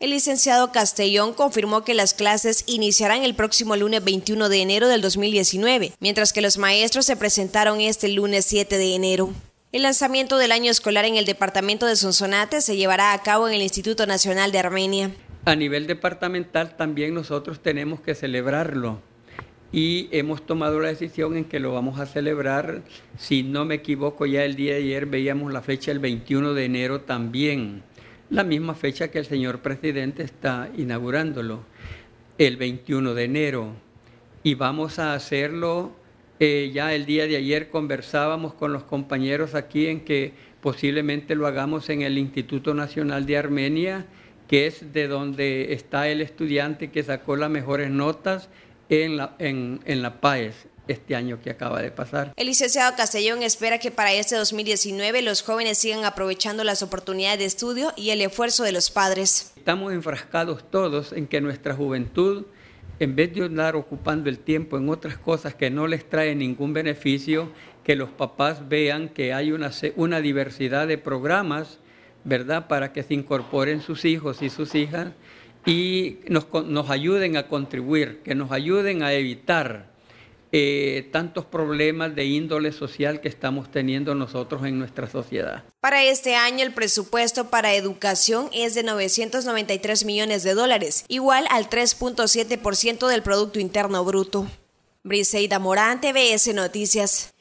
El licenciado Castellón confirmó que las clases iniciarán el próximo lunes 21 de enero del 2019, mientras que los maestros se presentaron este lunes 7 de enero. El lanzamiento del año escolar en el departamento de Sonsonate se llevará a cabo en el Instituto Nacional de Armenia. A nivel departamental también nosotros tenemos que celebrarlo y hemos tomado la decisión en que lo vamos a celebrar, si no me equivoco, ya el día de ayer veíamos la fecha el 21 de enero también la misma fecha que el señor presidente está inaugurándolo, el 21 de enero. Y vamos a hacerlo, eh, ya el día de ayer conversábamos con los compañeros aquí en que posiblemente lo hagamos en el Instituto Nacional de Armenia, que es de donde está el estudiante que sacó las mejores notas en la, en, en la PAES, este año que acaba de pasar. El licenciado Castellón espera que para este 2019 los jóvenes sigan aprovechando las oportunidades de estudio y el esfuerzo de los padres. Estamos enfrascados todos en que nuestra juventud, en vez de andar ocupando el tiempo en otras cosas que no les traen ningún beneficio, que los papás vean que hay una, diversidad de programas, ¿verdad?, para que se incorporen sus hijos y sus hijas y nos, nos ayuden a contribuir, que nos ayuden a evitar eh, tantos problemas de índole social que estamos teniendo nosotros en nuestra sociedad. Para este año el presupuesto para educación es de 993 millones de dólares, igual al 3.7% del Producto Interno Bruto. Briseida Morán, TVS Noticias.